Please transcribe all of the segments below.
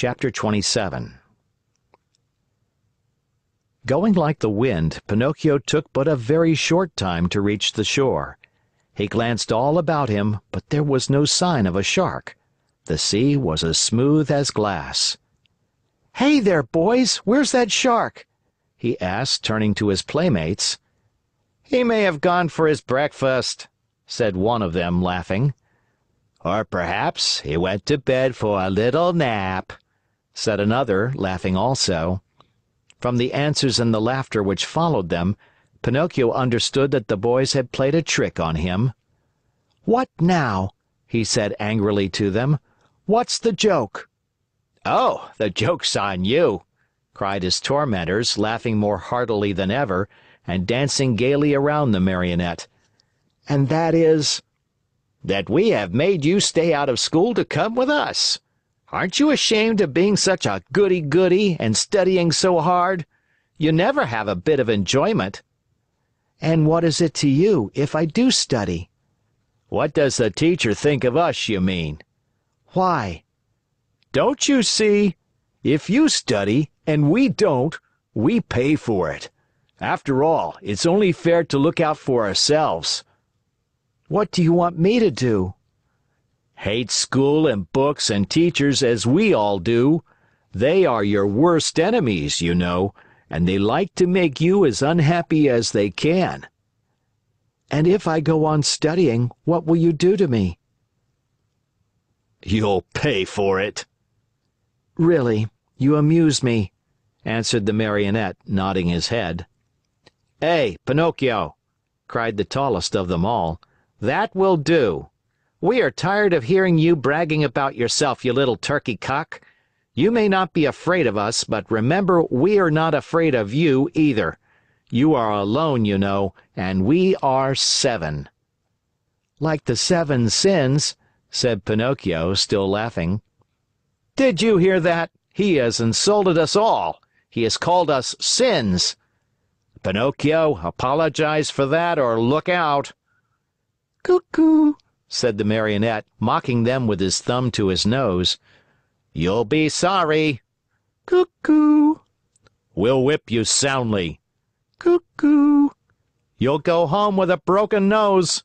Chapter 27 Going like the wind, Pinocchio took but a very short time to reach the shore. He glanced all about him, but there was no sign of a shark. The sea was as smooth as glass. "Hey there, boys, where's that shark?" he asked, turning to his playmates. "He may have gone for his breakfast," said one of them, laughing. "Or perhaps he went to bed for a little nap!" said another, laughing also. From the answers and the laughter which followed them, Pinocchio understood that the boys had played a trick on him. "What now?" he said angrily to them. "What's the joke?" "Oh, the joke's on you!" cried his tormentors, laughing more heartily than ever and dancing gaily around the Marionette. "And that is?" "That we have made you stay out of school to come with us. Aren't you ashamed of being such a goody-goody and studying so hard? You never have a bit of enjoyment. And what is it to you, if I do study? What does the teacher think of us, you mean? Why? Don't you see? If you study, and we don't, we pay for it. After all, it's only fair to look out for ourselves. What do you want me to do? hate school and books and teachers as we all do. They are your worst enemies, you know, and they like to make you as unhappy as they can. And if I go on studying, what will you do to me? You'll pay for it. Really, you amuse me, answered the Marionette, nodding his head. Hey, Pinocchio, cried the tallest of them all, that will do. We are tired of hearing you bragging about yourself, you little turkey cock. You may not be afraid of us, but remember we are not afraid of you either. You are alone, you know, and we are seven." "Like the seven sins," said Pinocchio, still laughing. "Did you hear that? He has insulted us all. He has called us sins. Pinocchio, apologize for that or look out." "Cuckoo!" said the Marionette, mocking them with his thumb to his nose. "You'll be sorry!" cuckoo! "We'll whip you soundly!" cuckoo! "You'll go home with a broken nose!"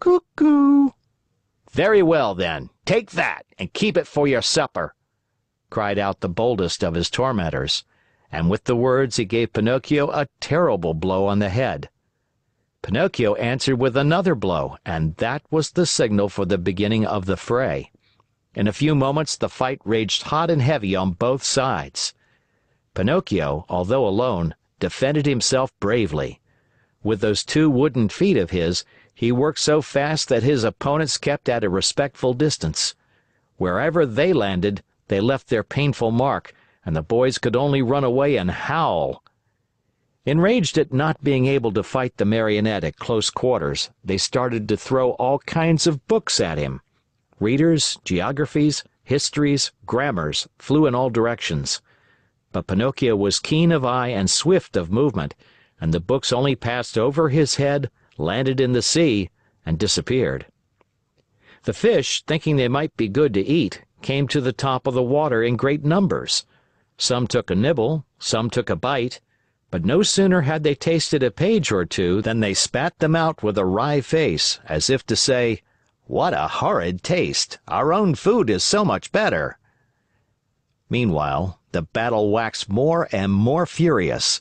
cuckoo! "Very well, then, take that and keep it for your supper!" cried out the boldest of his tormentors, and with the words he gave Pinocchio a terrible blow on the head. Pinocchio answered with another blow, and that was the signal for the beginning of the fray. In a few moments the fight raged hot and heavy on both sides. Pinocchio, although alone, defended himself bravely. With those two wooden feet of his, he worked so fast that his opponents kept at a respectful distance. Wherever they landed, they left their painful mark, and the boys could only run away and howl. Enraged at not being able to fight the Marionette at close quarters, they started to throw all kinds of books at him. Readers, geographies, histories, grammars flew in all directions. But Pinocchio was keen of eye and swift of movement, and the books only passed over his head, landed in the sea, and disappeared. The fish, thinking they might be good to eat, came to the top of the water in great numbers. Some took a nibble, some took a bite, but no sooner had they tasted a page or two than they spat them out with a wry face, as if to say, "What a horrid taste! Our own food is so much better!" Meanwhile, the battle waxed more and more furious.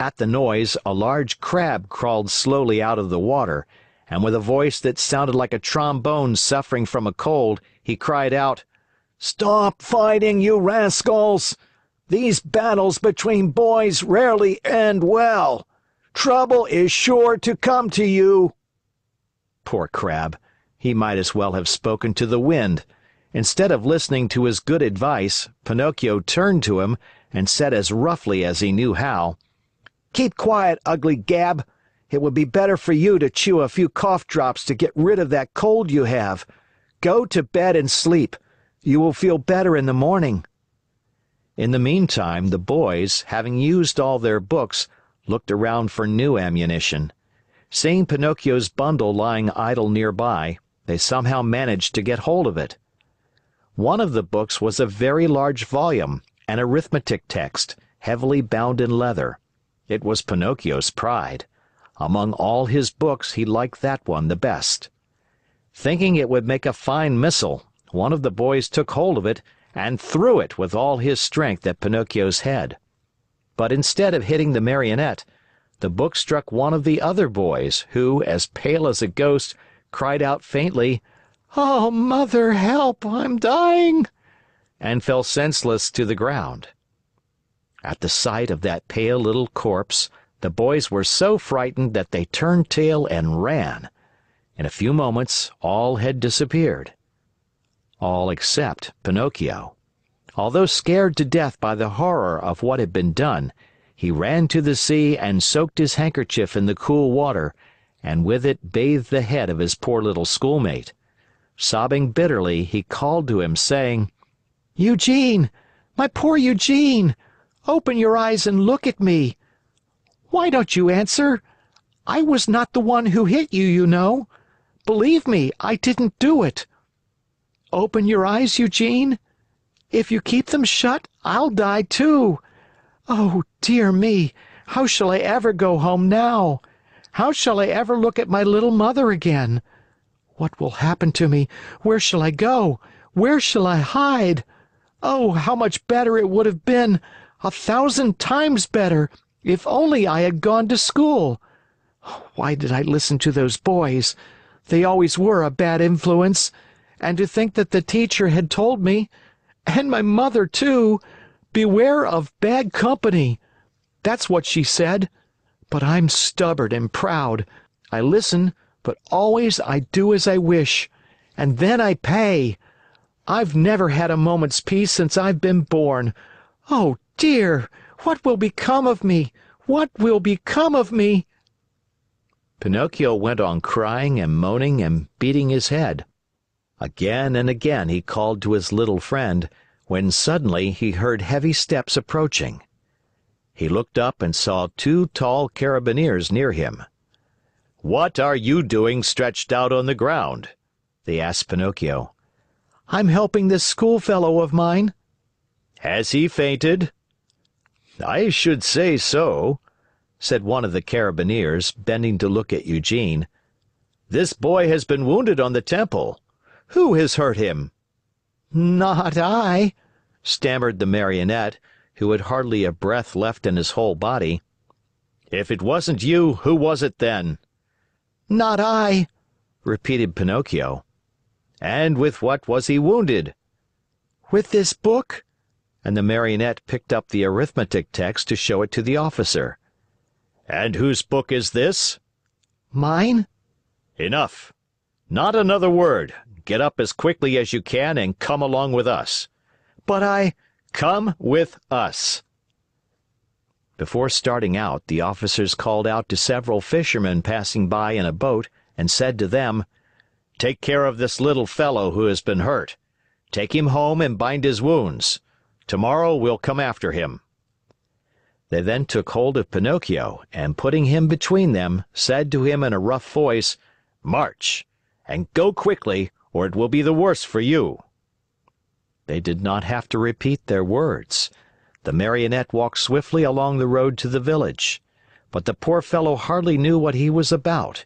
At the noise, a large crab crawled slowly out of the water, and with a voice that sounded like a trombone suffering from a cold, he cried out, "Stop fighting, you rascals! These battles between boys rarely end well. Trouble is sure to come to you." Poor Crab! He might as well have spoken to the wind. Instead of listening to his good advice, Pinocchio turned to him and said as roughly as he knew how: "Keep quiet, ugly gab! It would be better for you to chew a few cough drops to get rid of that cold you have. Go to bed and sleep. You will feel better in the morning. In the meantime the boys, having used all their books, looked around for new ammunition. Seeing Pinocchio's bundle lying idle near by, they somehow managed to get hold of it. One of the books was a very large volume, an arithmetic text, heavily bound in leather. It was Pinocchio's pride. Among all his books he liked that one the best. Thinking it would make a fine missile, one of the boys took hold of it and threw it with all his strength at Pinocchio's head. But instead of hitting the Marionette, the book struck one of the other boys, who, as pale as a ghost, cried out faintly, "Oh, Mother, help! I'm dying!" and fell senseless to the ground. At the sight of that pale little corpse, the boys were so frightened that they turned tail and ran. In a few moments all had disappeared all except Pinocchio. Although scared to death by the horror of what had been done, he ran to the sea and soaked his handkerchief in the cool water and with it bathed the head of his poor little schoolmate. Sobbing bitterly, he called to him, saying, "Eugene! My poor Eugene! Open your eyes and look at me! Why don't you answer? I was not the one who hit you, you know. Believe me, I didn't do it. Open your eyes, Eugene! If you keep them shut, I'll die, too! Oh, dear me, how shall I ever go home now? How shall I ever look at my little mother again? What will happen to me? Where shall I go? Where shall I hide? Oh, how much better it would have been, a thousand times better, if only I had gone to school! Why did I listen to those boys? They always were a bad influence. And to think that the teacher had told me, and my mother too, 'Beware of bad company!' That's what she said. But I'm stubborn and proud. I listen, but always I do as I wish. And then I pay! I've never had a moment's peace since I've been born. Oh, dear! What will become of me? What will become of me?" Pinocchio went on crying and moaning and beating his head. Again and again he called to his little friend, when suddenly he heard heavy steps approaching. He looked up and saw two tall carabineers near him. "What are you doing stretched out on the ground?" they asked Pinocchio. "I'm helping this schoolfellow of mine." "Has he fainted?" "I should say so," said one of the carabineers, bending to look at Eugene. "This boy has been wounded on the temple. Who has hurt him?" "Not I," stammered the Marionette, who had hardly a breath left in his whole body. "If it wasn't you, who was it then?" "Not I," repeated Pinocchio. "And with what was he wounded?" "With this book," and the Marionette picked up the arithmetic text to show it to the officer. "And whose book is this?" "Mine." "Enough! Not another word! Get up as quickly as you can and come along with us." "But I—" "Come with us!" Before starting out, the officers called out to several fishermen passing by in a boat and said to them, "Take care of this little fellow who has been hurt. Take him home and bind his wounds. Tomorrow we'll come after him." They then took hold of Pinocchio and putting him between them, said to him in a rough voice, "March! And go quickly! or it will be the worse for you." They did not have to repeat their words. The Marionette walked swiftly along the road to the village. But the poor fellow hardly knew what he was about.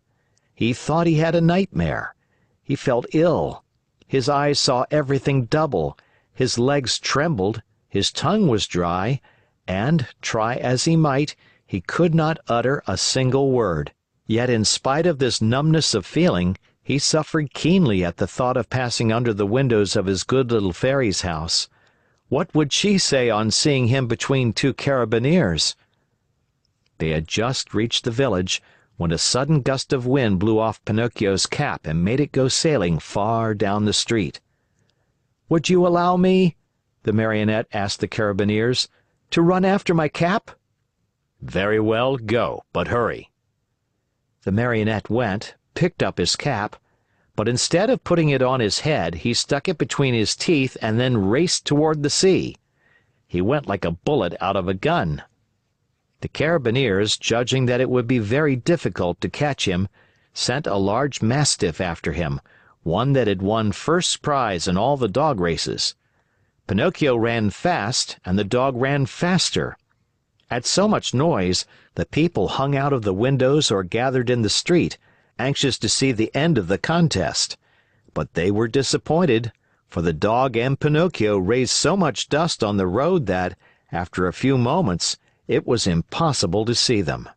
He thought he had a nightmare. He felt ill. His eyes saw everything double, his legs trembled, his tongue was dry, and, try as he might, he could not utter a single word. Yet in spite of this numbness of feeling he suffered keenly at the thought of passing under the windows of his good little Fairy's house. What would she say on seeing him between two carabineers? They had just reached the village, when a sudden gust of wind blew off Pinocchio's cap and made it go sailing far down the street. "Would you allow me," the Marionette asked the carabineers, "to run after my cap?" "Very well, go, but hurry." The Marionette went picked up his cap, but instead of putting it on his head he stuck it between his teeth and then raced toward the sea. He went like a bullet out of a gun. The Carabineers, judging that it would be very difficult to catch him, sent a large mastiff after him, one that had won first prize in all the dog races. Pinocchio ran fast and the dog ran faster. At so much noise, the people hung out of the windows or gathered in the street, anxious to see the end of the contest. But they were disappointed, for the dog and Pinocchio raised so much dust on the road that, after a few moments, it was impossible to see them.